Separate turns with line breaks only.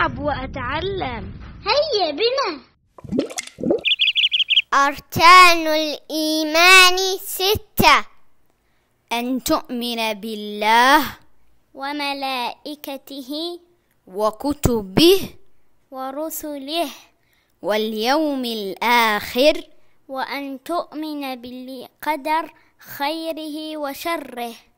ألعب
وأتعلم هيا بنا أركان الإيمان ستة أن تؤمن بالله وملائكته وكتبه
ورسله واليوم الآخر
وأن تؤمن بالقدر خيره وشره